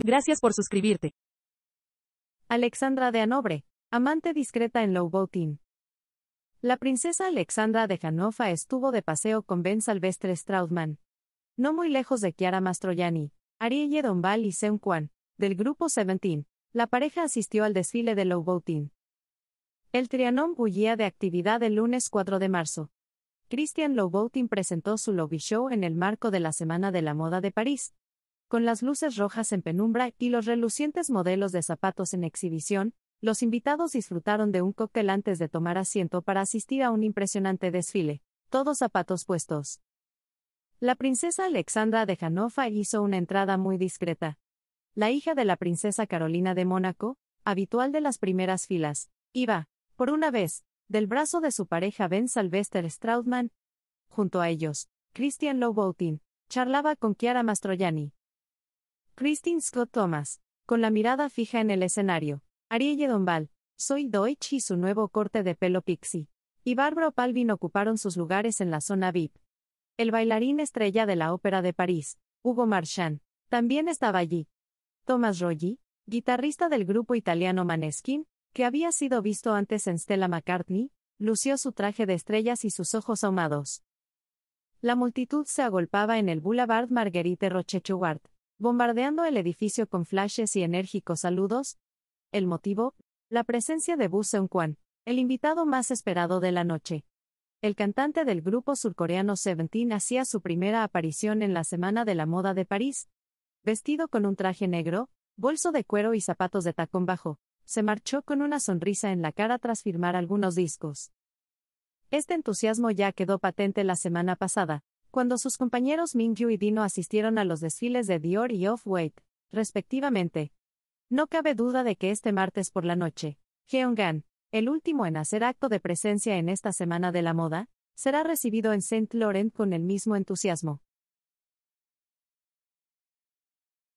Gracias por suscribirte. Alexandra de Anobre, amante discreta en low La princesa Alexandra de Hanofa estuvo de paseo con Ben Salvestre Strautman. No muy lejos de Chiara Mastroianni, Arielle Donbal y Seung Kwan, del grupo Seventeen, la pareja asistió al desfile de low El trianón bullía de actividad el lunes 4 de marzo. Christian Lowboating presentó su Lobby Show en el marco de la Semana de la Moda de París, con las luces rojas en penumbra y los relucientes modelos de zapatos en exhibición, los invitados disfrutaron de un cóctel antes de tomar asiento para asistir a un impresionante desfile, todos zapatos puestos. La princesa Alexandra de Hanofa hizo una entrada muy discreta. La hija de la princesa Carolina de Mónaco, habitual de las primeras filas, iba, por una vez, del brazo de su pareja Ben Salvestre Stroudman. Junto a ellos, Christian Lowboutin charlaba con Chiara Mastroianni, Christine Scott Thomas, con la mirada fija en el escenario. Arielle Dombal, Soy Deutsch y su nuevo corte de pelo pixie. Y Barbara Palvin ocuparon sus lugares en la zona VIP. El bailarín estrella de la Ópera de París, Hugo Marchand, también estaba allí. Thomas Roggi, guitarrista del grupo italiano Maneskin, que había sido visto antes en Stella McCartney, lució su traje de estrellas y sus ojos ahumados. La multitud se agolpaba en el Boulevard Marguerite Rochechouart, bombardeando el edificio con flashes y enérgicos saludos. El motivo, la presencia de Bu Seung-kwan, el invitado más esperado de la noche. El cantante del grupo surcoreano Seventeen hacía su primera aparición en la Semana de la Moda de París. Vestido con un traje negro, bolso de cuero y zapatos de tacón bajo, se marchó con una sonrisa en la cara tras firmar algunos discos. Este entusiasmo ya quedó patente la semana pasada, cuando sus compañeros Mingyu y Dino asistieron a los desfiles de Dior y Off-White, respectivamente. No cabe duda de que este martes por la noche, Heongan, el último en hacer acto de presencia en esta semana de la moda, será recibido en Saint Laurent con el mismo entusiasmo.